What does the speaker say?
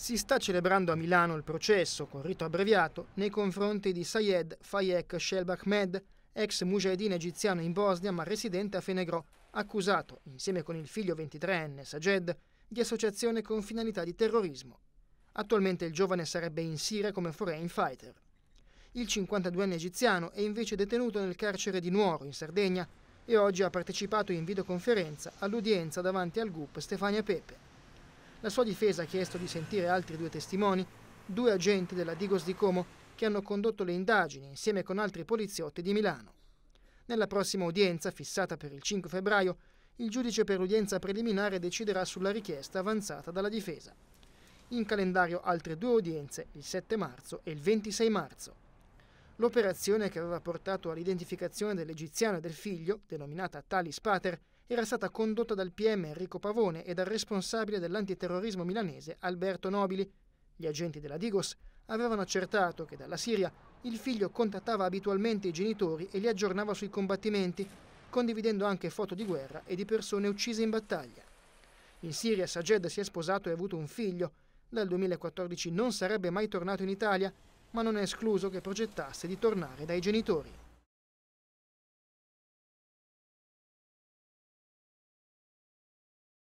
Si sta celebrando a Milano il processo, con rito abbreviato, nei confronti di Sayed Fayek Shelbachmed, ex mujahideen egiziano in Bosnia ma residente a Fenegrò, accusato, insieme con il figlio 23enne Sajed, di associazione con finalità di terrorismo. Attualmente il giovane sarebbe in Siria come foreign fighter. Il 52enne egiziano è invece detenuto nel carcere di Nuoro, in Sardegna, e oggi ha partecipato in videoconferenza all'udienza davanti al GUP Stefania Pepe. La sua difesa ha chiesto di sentire altri due testimoni, due agenti della Digos di Como che hanno condotto le indagini insieme con altri poliziotti di Milano. Nella prossima udienza, fissata per il 5 febbraio, il giudice per udienza preliminare deciderà sulla richiesta avanzata dalla difesa. In calendario altre due udienze, il 7 marzo e il 26 marzo. L'operazione che aveva portato all'identificazione dell'egiziano e del figlio, denominata Talis Pater, era stata condotta dal PM Enrico Pavone e dal responsabile dell'antiterrorismo milanese Alberto Nobili. Gli agenti della Digos avevano accertato che dalla Siria il figlio contattava abitualmente i genitori e li aggiornava sui combattimenti, condividendo anche foto di guerra e di persone uccise in battaglia. In Siria Sajed si è sposato e ha avuto un figlio. Dal 2014 non sarebbe mai tornato in Italia, ma non è escluso che progettasse di tornare dai genitori.